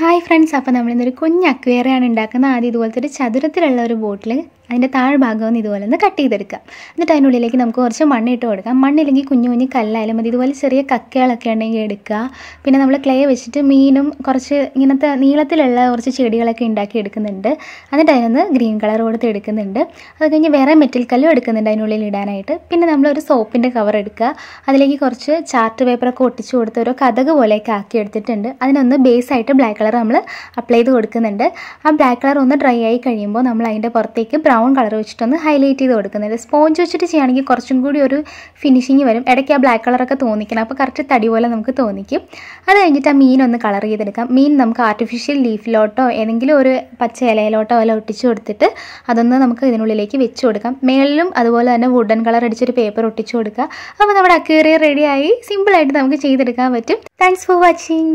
hi friends അപ്പോൾ നമ്മളിന്നൊരു കുഞ്ഞ് അക്വേറിയാണ് ഉണ്ടാക്കുന്നത് ആദ്യം ഇതുപോലത്തെ ഒരു ചതുരത്തിലുള്ള ഒരു ബോട്ടിൽ അതിൻ്റെ താഴ്ഭാഗം ഒന്ന് ഇതുപോലെ ഒന്ന് കട്ട് ചെയ്തെടുക്കുക എന്നിട്ട് അതിനുള്ളിലേക്ക് നമുക്ക് കുറച്ച് മണ്ണ് ഇട്ട് കൊടുക്കാം മണ്ണില്ലെങ്കിൽ കുഞ്ഞു കുഞ്ഞ് കല്ലായാലും മതി ഇതുപോലെ ചെറിയ കക്കകളൊക്കെ ഉണ്ടെങ്കിൽ എടുക്കുക പിന്നെ നമ്മൾ ക്ലേ വെച്ചിട്ട് മീനും കുറച്ച് ഇങ്ങനത്തെ നീളത്തിലുള്ള കുറച്ച് ചെടികളൊക്കെ ഉണ്ടാക്കി എടുക്കുന്നുണ്ട് എന്നിട്ട് അതിനൊന്ന് ഗ്രീൻ കളർ കൊടുത്ത് എടുക്കുന്നുണ്ട് അത് കഴിഞ്ഞ് വേറെ മെറ്റൽ കല്ലും എടുക്കുന്നുണ്ട് അതിനുള്ളിൽ ഇടാനായിട്ട് പിന്നെ നമ്മളൊരു സോപ്പിൻ്റെ കവർ എടുക്കുക അതിലേക്ക് കുറച്ച് ചാർട്ട് പേപ്പറൊക്കെ ഒട്ടിച്ചു കൊടുത്ത് ഓരോ കഥക് പോലെയൊക്കെ ആക്കി എടുത്തിട്ടുണ്ട് അതിനൊന്ന് ബേസായിട്ട് ബ്ലാക്ക് കളർ നമ്മൾ അപ്ലൈ ചെയ്ത് കൊടുക്കുന്നുണ്ട് ആ ബ്ലാക്ക് കളർ ഒന്ന് ഡ്രൈ ആയി കഴിയുമ്പോൾ നമ്മൾ അതിൻ്റെ പുറത്തേക്ക് ബ്രൗൺ കളർ വെച്ചിട്ടൊന്ന് ഹൈലൈറ്റ് ചെയ്ത് കൊടുക്കുന്നുണ്ട് സ്പോഞ്ച് വെച്ചിട്ട് ചെയ്യുകയാണെങ്കിൽ കുറച്ചും കൂടി ഒരു ഫിനിഷിങ് വരും ഇടയ്ക്ക് ആ ബ്ലാക്ക് കളറൊക്കെ തോന്നിക്കണം അപ്പോൾ കറക്റ്റ് തടി പോലെ നമുക്ക് തോന്നിക്കും അത് കഴിഞ്ഞിട്ട് ആ മീൻ ഒന്ന് കളർ ചെയ്തെടുക്കാം മീൻ നമുക്ക് ആർട്ടിഫിഷ്യൽ ലീഫിലോട്ടോ ഏതെങ്കിലും ഒരു പച്ച ഇലയിലോട്ടോ അല്ല ഒട്ടിച്ച് കൊടുത്തിട്ട് അതൊന്ന് നമുക്ക് ഇതിനുള്ളിലേക്ക് വെച്ച് കൊടുക്കാം മേളിലും അതുപോലെ തന്നെ വുഡൻ കളർ അടിച്ചൊരു പേപ്പർ ഒട്ടിച്ച് കൊടുക്കുക അപ്പോൾ നമ്മുടെ അക്വേറിയം റെഡിയായി സിമ്പിളായിട്ട് നമുക്ക് ചെയ്തെടുക്കാൻ പറ്റും താങ്ക്സ് ഫോർ വാച്ചിങ്